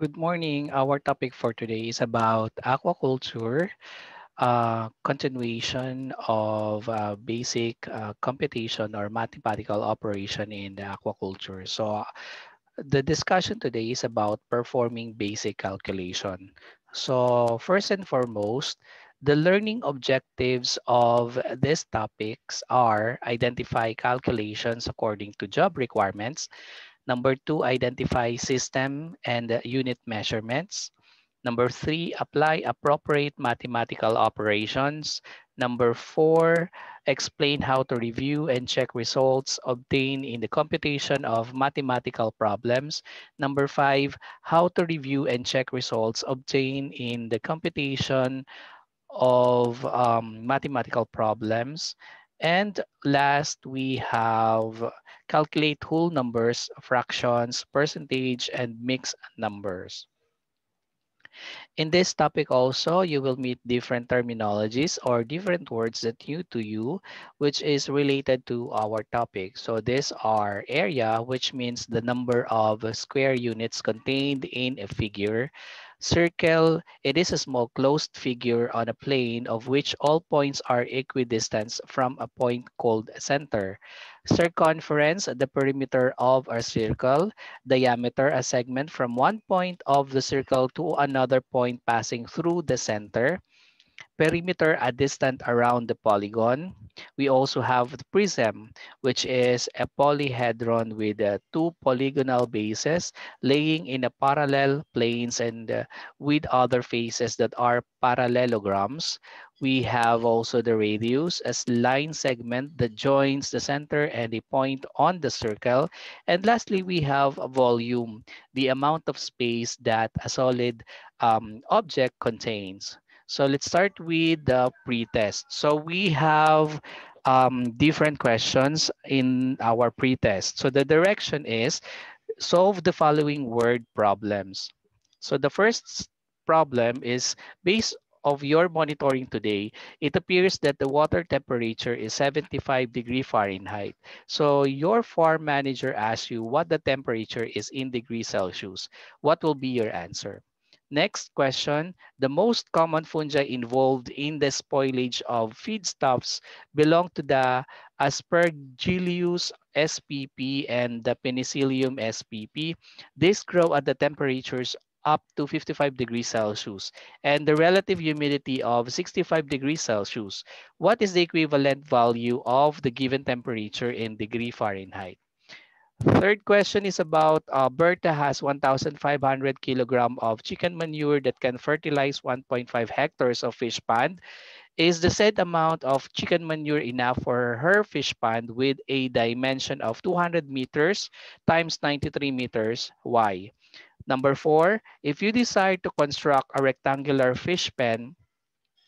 Good morning. Our topic for today is about aquaculture, uh, continuation of uh, basic uh, computation or mathematical operation in the aquaculture. So uh, the discussion today is about performing basic calculation. So first and foremost, the learning objectives of these topics are identify calculations according to job requirements, Number two, identify system and unit measurements. Number three, apply appropriate mathematical operations. Number four, explain how to review and check results obtained in the computation of mathematical problems. Number five, how to review and check results obtained in the computation of um, mathematical problems. And last, we have calculate whole numbers, fractions, percentage, and mixed numbers. In this topic also, you will meet different terminologies or different words that new to you, which is related to our topic. So these are area, which means the number of square units contained in a figure. Circle, it is a small closed figure on a plane of which all points are equidistant from a point called center. Circumference, the perimeter of a circle. Diameter, a segment from one point of the circle to another point passing through the center perimeter a distance around the polygon. We also have the prism, which is a polyhedron with uh, two polygonal bases laying in a parallel planes and uh, with other faces that are parallelograms. We have also the radius as line segment that joins the center and a point on the circle. And lastly, we have a volume, the amount of space that a solid um, object contains. So let's start with the pretest. So we have um, different questions in our pretest. So the direction is solve the following word problems. So the first problem is based of your monitoring today, it appears that the water temperature is 75 degree Fahrenheit. So your farm manager asks you what the temperature is in degree Celsius. What will be your answer? Next question, the most common fungi involved in the spoilage of feedstuffs belong to the Aspergillus spp and the Penicillium spp. These grow at the temperatures up to 55 degrees Celsius and the relative humidity of 65 degrees Celsius. What is the equivalent value of the given temperature in degree Fahrenheit? Third question is about uh, Berta has 1,500 kilogram of chicken manure that can fertilize 1.5 hectares of fish pond. Is the said amount of chicken manure enough for her fish pond with a dimension of 200 meters times 93 meters? Why? Number four, if you decide to construct a rectangular fish pen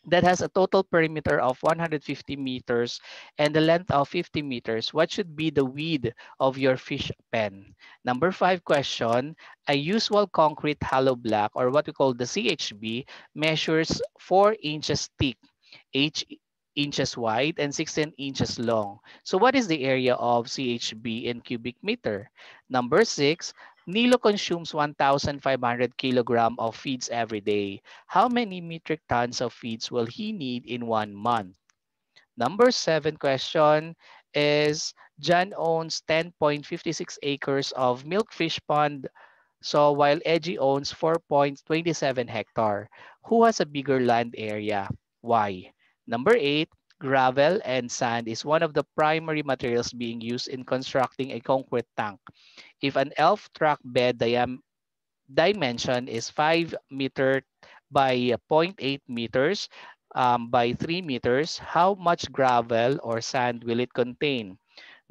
that has a total perimeter of 150 meters and the length of 50 meters, what should be the width of your fish pen? Number five question, a usual concrete hollow block or what we call the CHB measures 4 inches thick, 8 inches wide and 16 inches long. So what is the area of CHB in cubic meter? Number six, Nilo consumes 1,500 kilogram of feeds every day. How many metric tons of feeds will he need in one month? Number seven question is Jan owns 10.56 acres of milkfish pond. So while Edgy owns 4.27 hectare. Who has a bigger land area? Why? Number eight, Gravel and sand is one of the primary materials being used in constructing a concrete tank. If an elf track bed diam dimension is 5 meter by 0.8 meters um, by 3 meters, how much gravel or sand will it contain?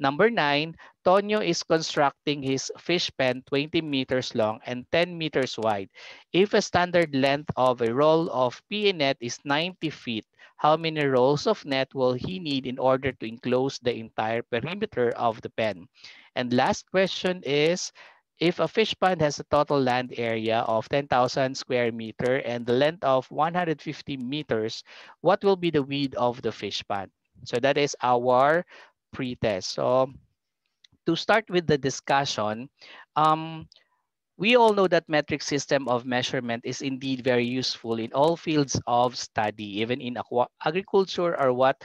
Number 9, Tonyo is constructing his fish pen 20 meters long and 10 meters wide. If a standard length of a roll of PE net is 90 feet, how many rolls of net will he need in order to enclose the entire perimeter of the pen? And last question is, if a fish pond has a total land area of 10,000 square meter and the length of 150 meters, what will be the width of the fish pond? So that is our pre-test. So to start with the discussion, um, we all know that metric system of measurement is indeed very useful in all fields of study, even in agriculture or what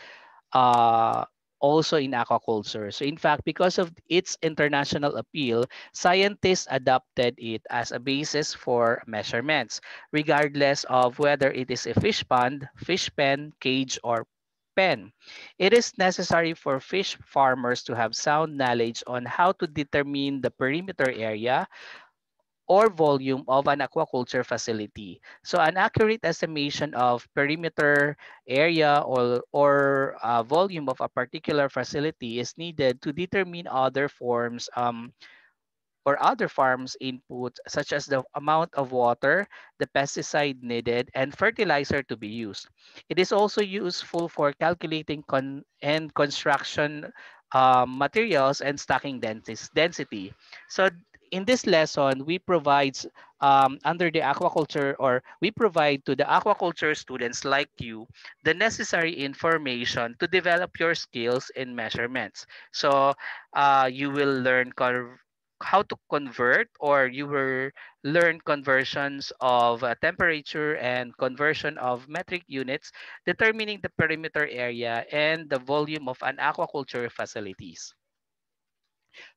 uh, also in aquaculture. So in fact, because of its international appeal, scientists adopted it as a basis for measurements, regardless of whether it is a fish pond, fish pen, cage, or pen. It is necessary for fish farmers to have sound knowledge on how to determine the perimeter area, or volume of an aquaculture facility. So an accurate estimation of perimeter area or, or uh, volume of a particular facility is needed to determine other forms um, or other farms input such as the amount of water, the pesticide needed, and fertilizer to be used. It is also useful for calculating con and construction um, materials and stocking density. So in this lesson, we provide um, under the aquaculture or we provide to the aquaculture students like you the necessary information to develop your skills in measurements. So uh, you will learn how to convert or you will learn conversions of uh, temperature and conversion of metric units, determining the perimeter area and the volume of an aquaculture facilities.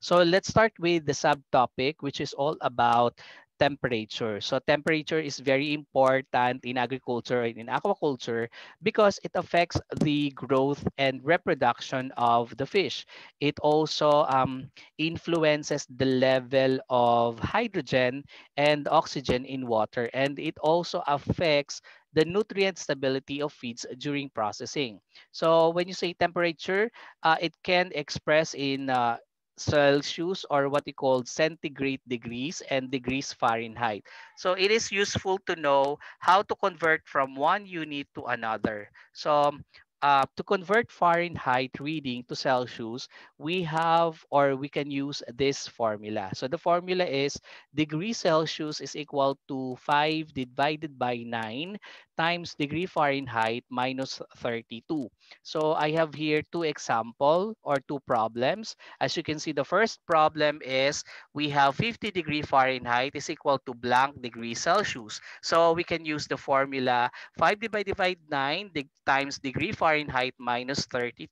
So let's start with the subtopic, which is all about temperature. So temperature is very important in agriculture and in aquaculture because it affects the growth and reproduction of the fish. It also um, influences the level of hydrogen and oxygen in water and it also affects the nutrient stability of feeds during processing. So when you say temperature, uh, it can express in uh, Celsius or what we call centigrade degrees and degrees Fahrenheit. So it is useful to know how to convert from one unit to another. So uh, to convert Fahrenheit reading to Celsius, we have or we can use this formula. So the formula is degree Celsius is equal to 5 divided by 9 times degree Fahrenheit minus 32. So I have here two example or two problems. As you can see, the first problem is we have 50 degree Fahrenheit is equal to blank degree Celsius. So we can use the formula 5 divided by 9 times degree Fahrenheit minus 32.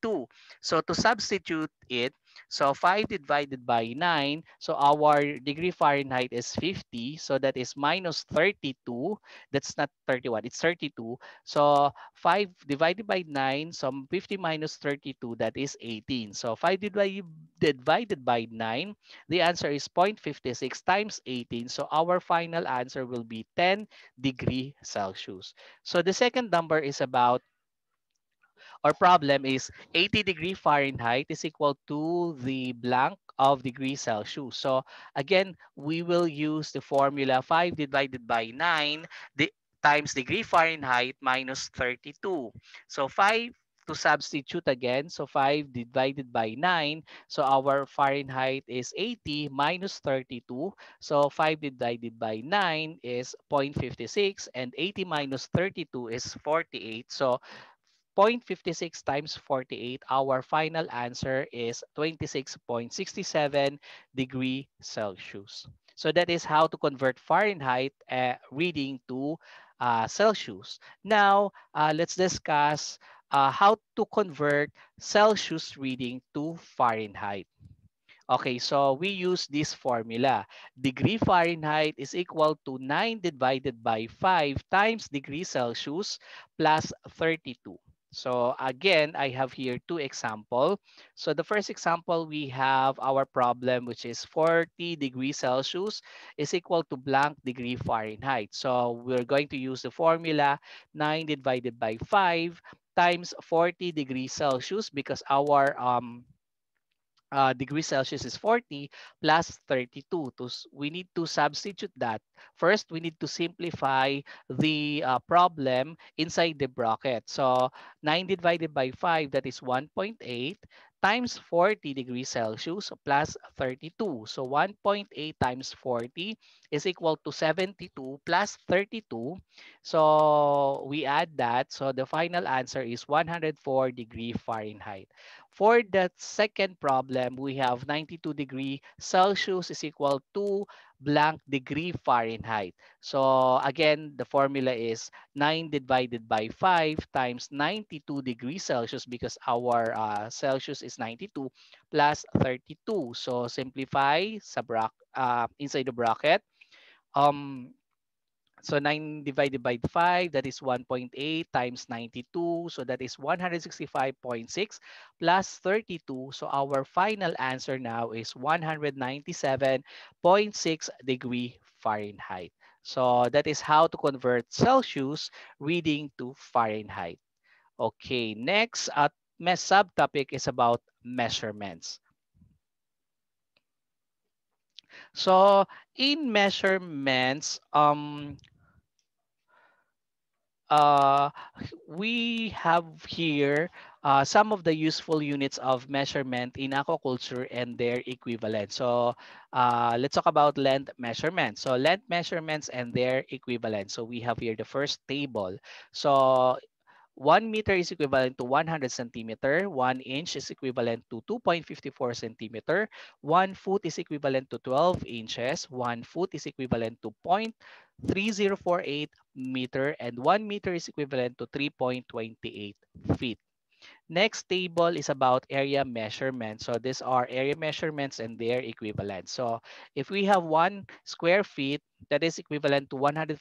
So to substitute it, So 5 divided by 9, so our degree Fahrenheit is 50, so that is minus 32. That's not 31, it's 32. So 5 divided by 9, so 50 minus 32, that is 18. So 5 divided by 9, the answer is 0.56 times 18. So our final answer will be 10 degree Celsius. So the second number is about our problem is 80 degree Fahrenheit is equal to the blank of degree Celsius. So again, we will use the formula 5 divided by 9 the, times degree Fahrenheit minus 32. So 5 to substitute again. So 5 divided by 9. So our Fahrenheit is 80 minus 32. So 5 divided by 9 is 0.56 and 80 minus 32 is 48. So 0.56 times 48, our final answer is 26.67 degree Celsius. So that is how to convert Fahrenheit uh, reading to uh, Celsius. Now, uh, let's discuss ah, how to convert Celsius reading to Fahrenheit. Okay, so we use this formula. Degree Fahrenheit is equal to 9 divided by 5 times degree Celsius plus 32. So again, I have here two example. So the first example, we have our problem, which is 40 degrees Celsius is equal to blank degree Fahrenheit. So we're going to use the formula 9 divided by 5 times 40 degrees Celsius because our um, uh, degrees Celsius is 40 plus 32. So we need to substitute that. First, we need to simplify the uh, problem inside the bracket. So 9 divided by 5, that is 1.8 times 40 degrees Celsius plus 32. So 1.8 times 40 is equal to 72 plus 32. So we add that. So the final answer is 104 degree Fahrenheit. For the second problem, we have 92 degree Celsius is equal to blank degree Fahrenheit. So again, the formula is 9 divided by 5 times 92 degrees Celsius because our uh, Celsius is 92 plus 32. So simplify sub uh, inside the bracket. Um, So 9 divided by 5, that is 1.8 times 92. So that is 165.6 plus 32. So our final answer now is 197.6 degree Fahrenheit. So that is how to convert Celsius reading to Fahrenheit. Okay, next, at uh, subtopic is about measurements. So in measurements, um, uh, we have here uh, some of the useful units of measurement in aquaculture and their equivalent. So uh, let's talk about land measurements. So land measurements and their equivalent. So we have here the first table. So 1 meter is equivalent to 100 centimeter. 1 inch is equivalent to 2.54 centimeter. 1 foot is equivalent to 12 inches. 1 foot is equivalent to 0.3048 meter. And 1 meter is equivalent to 3.28 feet. Next table is about area measurements. So these are area measurements and their equivalent. So if we have one square feet, that is equivalent to 144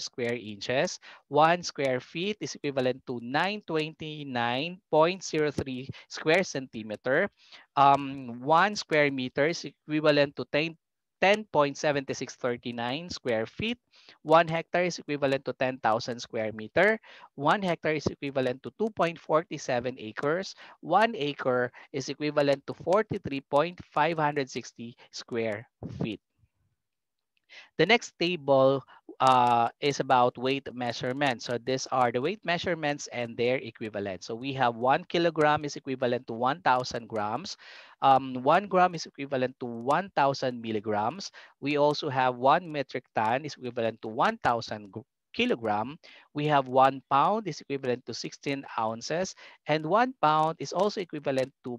square inches. One square feet is equivalent to 929.03 square centimeter. Um, one square meter is equivalent to 10 10.7639 square feet. 1 hectare is equivalent to 10,000 square meter. 1 hectare is equivalent to 2.47 acres. 1 acre is equivalent to 43.560 square feet. The next table uh, is about weight measurements. So these are the weight measurements and their equivalent. So we have one kilogram is equivalent to 1,000 grams. Um, one gram is equivalent to 1,000 milligrams. We also have one metric ton is equivalent to 1,000 kilogram. We have one pound is equivalent to 16 ounces. And one pound is also equivalent to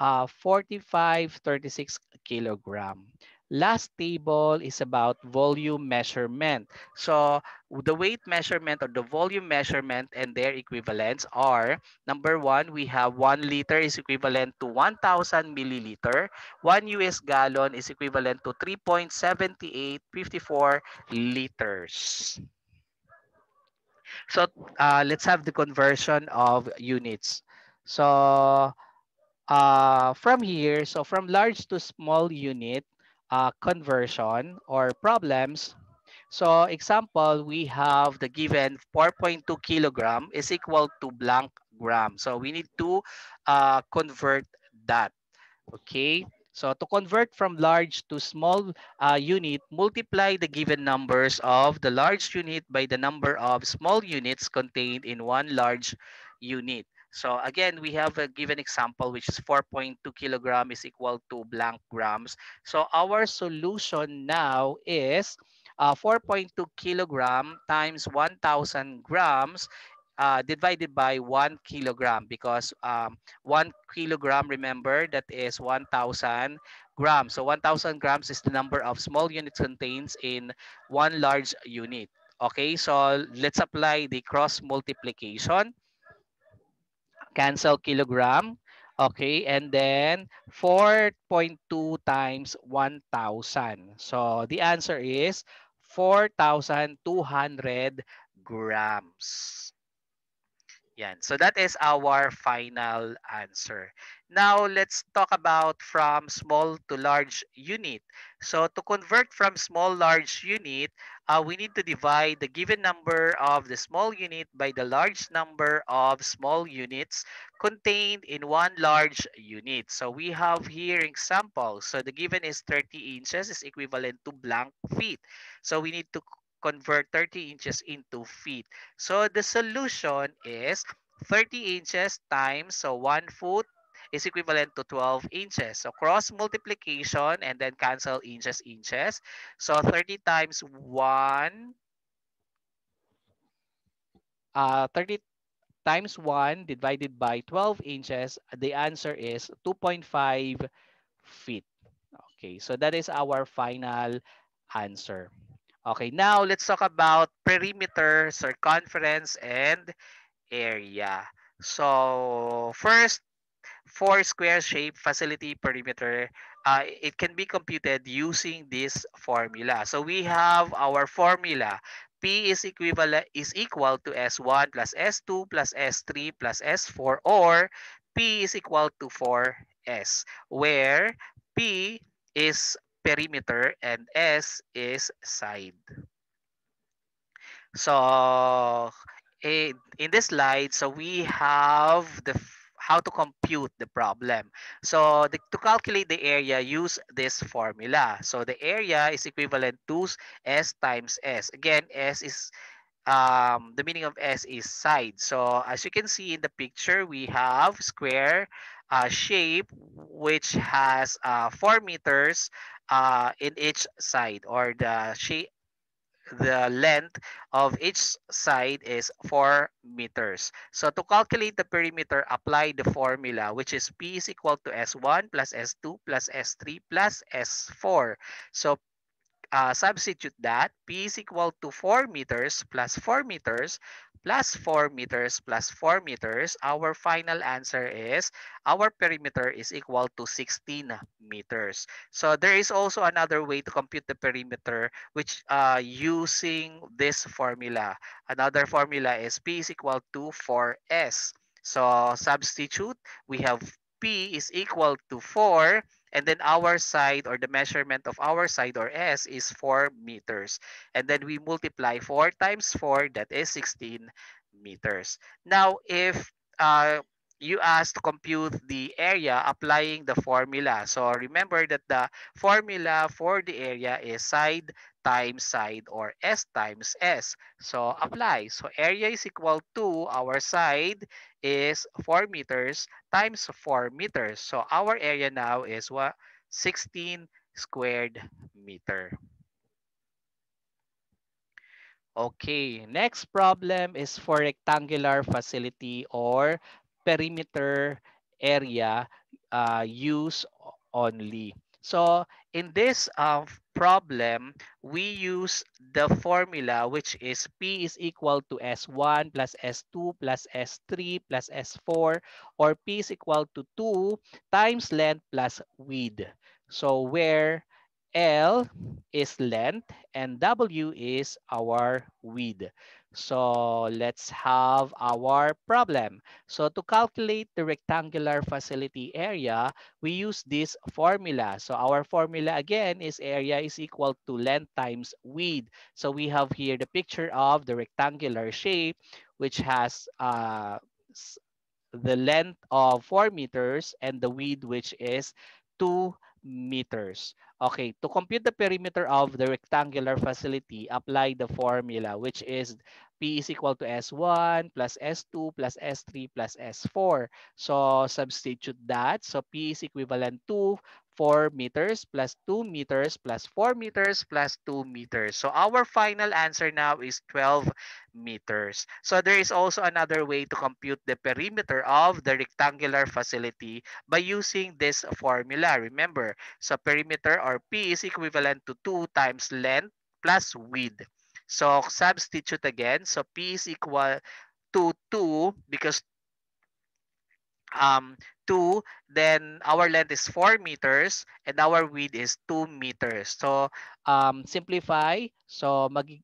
uh, 0.4536 kilogram. Last table is about volume measurement. So the weight measurement or the volume measurement and their equivalents are, number one, we have one liter is equivalent to 1,000 milliliter. One US gallon is equivalent to 3.7854 liters. So uh, let's have the conversion of units. So uh, from here, so from large to small unit, uh, conversion or problems. So example, we have the given 4.2 kilogram is equal to blank gram. So we need to uh, convert that. Okay. So to convert from large to small uh, unit, multiply the given numbers of the large unit by the number of small units contained in one large unit. So again, we have a uh, given example which is 4.2 kilogram is equal to blank grams. So our solution now is uh, 4.2 kilogram times 1,000 grams uh, divided by 1 kilogram because um, 1 kilogram, remember, that is 1,000 grams. So 1,000 grams is the number of small units contains in one large unit. Okay, so let's apply the cross multiplication. cancel kilogram. Okay, and then 4.2 times 1,000. So the answer is 4,200 grams. Yan. So that is our final answer. Now let's talk about from small to large unit. So to convert from small large unit, uh, we need to divide the given number of the small unit by the large number of small units contained in one large unit. So we have here example. So the given is 30 inches is equivalent to blank feet. So we need to convert 30 inches into feet. So the solution is 30 inches times so 1 foot is equivalent to 12 inches. So cross multiplication and then cancel inches, inches. So 30 times 1, uh, 30 times 1 divided by 12 inches, the answer is 2.5 feet. Okay, so that is our final answer. Okay, now let's talk about perimeter, circumference, and area. So first, four square shape facility perimeter, uh, it can be computed using this formula. So we have our formula. P is equivalent is equal to S1 plus S2 plus S3 plus S4 or P is equal to 4S where P is perimeter and S is side. So in, in this slide, so we have the how to compute the problem. So the, to calculate the area, use this formula. So the area is equivalent to S times S. Again, S is um, the meaning of S is side. So as you can see in the picture, we have square uh, shape which has uh, 4 meters uh, in each side or the shape the length of each side is 4 meters. So to calculate the perimeter, apply the formula which is P is equal to S1 plus S2 plus S3 plus S4. So uh, substitute that, P is equal to 4 meters plus 4 meters plus 4 meters plus 4 meters, our final answer is our perimeter is equal to 16 meters. So there is also another way to compute the perimeter which uh, using this formula. Another formula is P is equal to 4S. So substitute, we have P is equal to 4 And then our side or the measurement of our side or S is 4 meters. And then we multiply 4 times 4, that is 16 meters. Now, if uh, you asked to compute the area applying the formula. So remember that the formula for the area is side times side or S times S. So apply. So area is equal to our side is 4 meters times 4 meters. So our area now is what 16 squared meter. Okay, next problem is for rectangular facility or perimeter area uh, use only. So in this uh, problem, we use the formula which is P is equal to S1 plus S2 plus S3 plus S4 or P is equal to 2 times length plus width. So where L is length and W is our width. So let's have our problem. So to calculate the rectangular facility area, we use this formula. So our formula again is area is equal to length times width. So we have here the picture of the rectangular shape, which has uh, the length of 4 meters and the width, which is 2 meters. Okay, to compute the perimeter of the rectangular facility, apply the formula which is P is equal to S1 plus S2 plus S3 plus S4. So substitute that. So P is equivalent to 4 meters plus 2 meters plus 4 meters plus 2 meters. So our final answer now is 12 meters. So there is also another way to compute the perimeter of the rectangular facility by using this formula. Remember, so perimeter or P is equivalent to 2 times length plus width. So substitute again. So P is equal to 2 because um, 2, then our length is 4 meters and our width is 2 meters. So um, simplify. So magig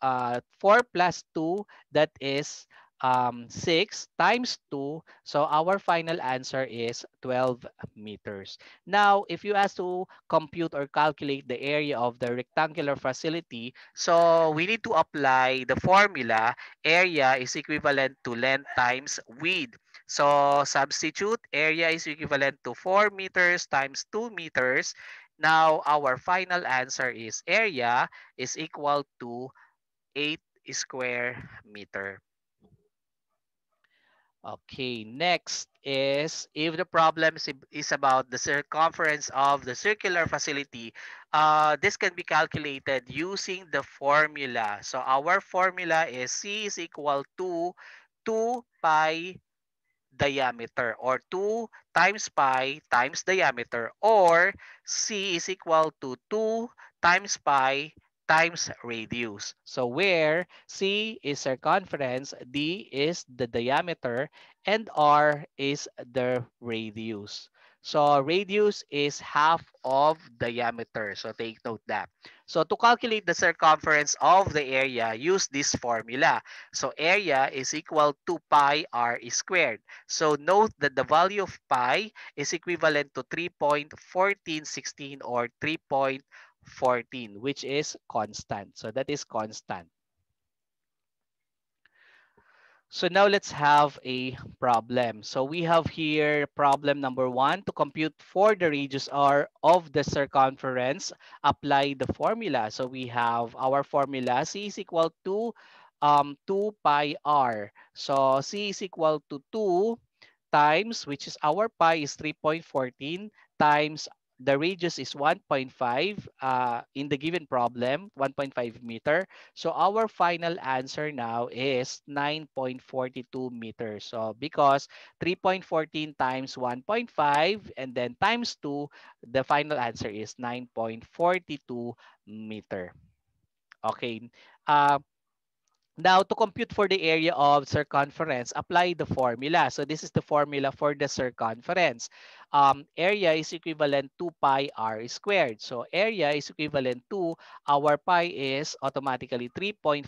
uh, 4 plus 2, that is um, 6 times 2. So our final answer is 12 meters. Now, if you ask to compute or calculate the area of the rectangular facility, so we need to apply the formula area is equivalent to length times width. So substitute area is equivalent to 4 meters times 2 meters. Now our final answer is area is equal to 8 square meter. Okay, next is if the problem is about the circumference of the circular facility, uh, this can be calculated using the formula. So our formula is C is equal to 2 pi diameter or 2 times pi times diameter or C is equal to 2 times pi times radius. So where C is circumference, D is the diameter, and R is the radius. So radius is half of diameter. So take note that. So to calculate the circumference of the area, use this formula. So area is equal to pi r squared. So note that the value of pi is equivalent to 3.1416 or 3.14, which is constant. So that is constant. So now let's have a problem. So we have here problem number one. To compute for the radius r of the circumference, apply the formula. So we have our formula c is equal to um, 2 pi r. So c is equal to 2 times, which is our pi is 3.14 times the radius is 1.5 uh, in the given problem, 1.5 meter. So our final answer now is 9.42 meters. So because 3.14 times 1.5 and then times 2, the final answer is 9.42 meter. Okay. Uh, Now, to compute for the area of circumference, apply the formula. So this is the formula for the circumference. Um, area is equivalent to pi r squared. So area is equivalent to our pi is automatically 3.14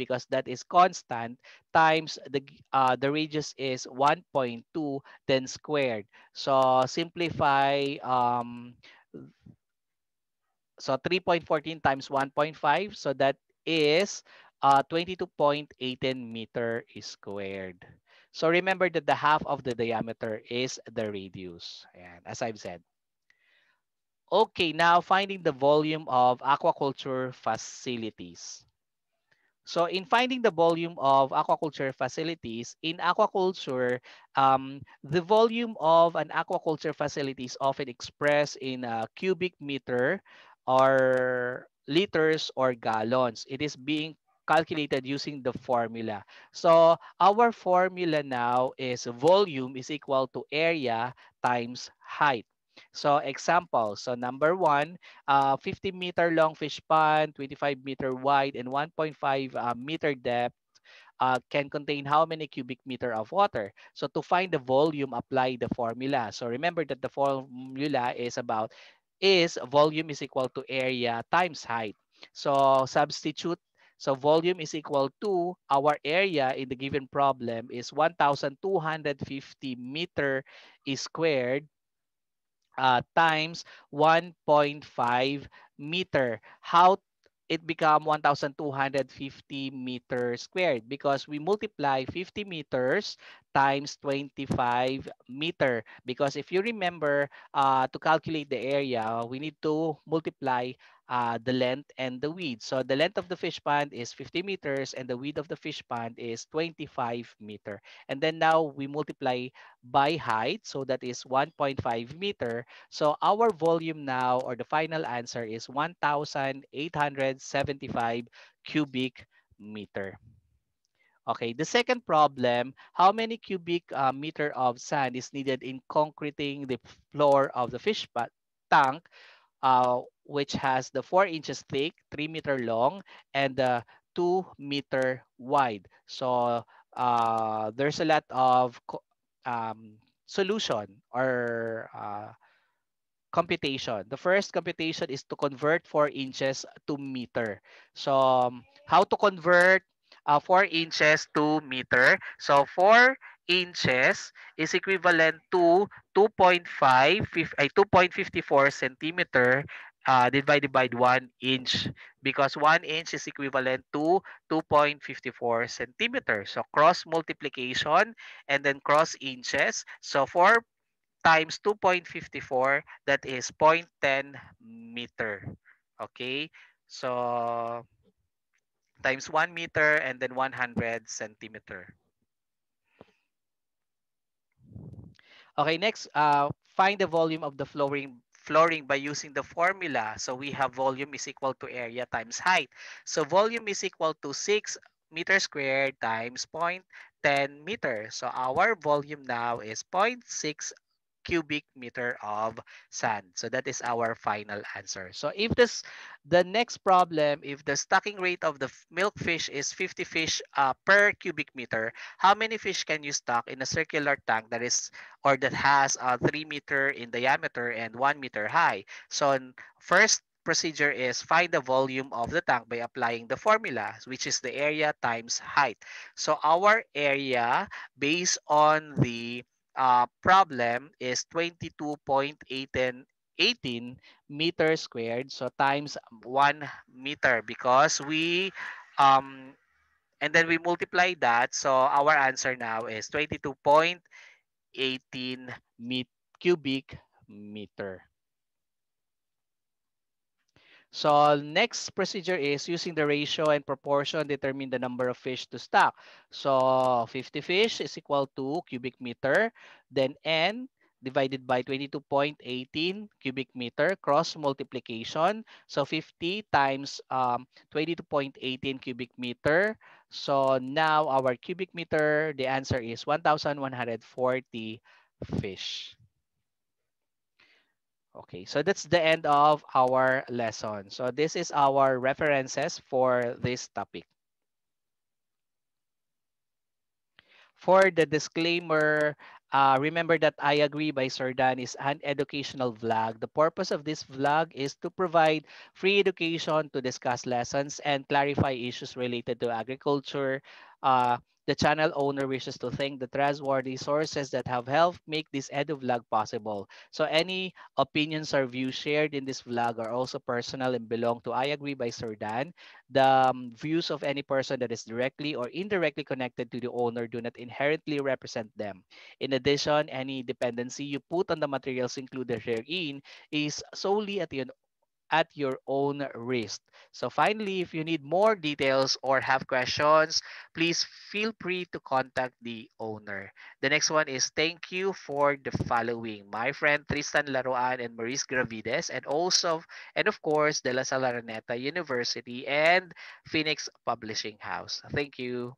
because that is constant times the, uh, the radius is 1.2 then squared. So simplify um, so 3.14 times 1.5 so that is uh, ah, 22.18 meter squared. So remember that the half of the diameter is the radius, and as I've said. Okay, now finding the volume of aquaculture facilities. So in finding the volume of aquaculture facilities, in aquaculture, um, the volume of an aquaculture facility is often expressed in a uh, cubic meter or liters or gallons. It is being calculated using the formula. So our formula now is volume is equal to area times height. So example, so number one, uh, 50 meter long fish pond, 25 meter wide, and 1.5 uh, meter depth uh, can contain how many cubic meter of water. So to find the volume, apply the formula. So remember that the formula is about is volume is equal to area times height. So substitute so volume is equal to our area in the given problem is 1,250 meter squared uh, times 1.5 meter. How it become 1,250 meter squared because we multiply 50 meters times 25 meter because if you remember uh, to calculate the area, we need to multiply uh, the length and the width. So the length of the fish pond is 50 meters and the width of the fish pond is 25 meter. And then now we multiply by height. So that is 1.5 meter. So our volume now or the final answer is 1,875 cubic meter. Okay, the second problem, how many cubic uh, meter of sand is needed in concreting the floor of the fish tank uh, which has the 4 inches thick, 3 meter long, and the 2 meter wide. So uh, there's a lot of um, solution or uh, computation. The first computation is to convert 4 inches to meter. So um, how to convert uh, 4 inches to meter? So 4 inches is equivalent to 2.5 2.54 centimeter uh, divided by 1 inch because 1 inch is equivalent to 2.54 centimeters. So cross multiplication and then cross inches. So 4 times 2.54, that is 0.10 meter. Okay? So times 1 meter and then 100 centimeter. Okay, next, uh, find the volume of the flowing flooring by using the formula. So we have volume is equal to area times height. So volume is equal to 6 meter squared times 0.10 meter. So our volume now is 0.6 cubic meter of sand. So that is our final answer. So if this, the next problem, if the stocking rate of the milk fish is 50 fish uh, per cubic meter, how many fish can you stock in a circular tank that is or that has a uh, 3 meter in diameter and 1 meter high? So first procedure is find the volume of the tank by applying the formula, which is the area times height. So our area based on the uh, problem is 22.18 meter squared. So times 1 meter because we, um, and then we multiply that. So our answer now is 22.18 meter cubic meter. So next procedure is using the ratio and proportion determine the number of fish to stock. So 50 fish is equal to cubic meter. Then N divided by 22.18 cubic meter cross multiplication. So 50 times um, 22.18 cubic meter. So now our cubic meter, the answer is 1,140 fish. Okay, so that's the end of our lesson. So this is our references for this topic. For the disclaimer, uh, remember that I Agree by Sardan is an educational vlog. The purpose of this vlog is to provide free education to discuss lessons and clarify issues related to agriculture, uh, the channel owner wishes to thank the trustworthy sources that have helped make this edu vlog possible. So any opinions or views shared in this vlog are also personal and belong to I Agree by Sir Dan. The um, views of any person that is directly or indirectly connected to the owner do not inherently represent them. In addition, any dependency you put on the materials included herein is solely at the at your own risk. So finally, if you need more details or have questions, please feel free to contact the owner. The next one is thank you for the following. My friend Tristan Laruan and Maurice Gravides and also, and of course, De La Salarneta University and Phoenix Publishing House. Thank you.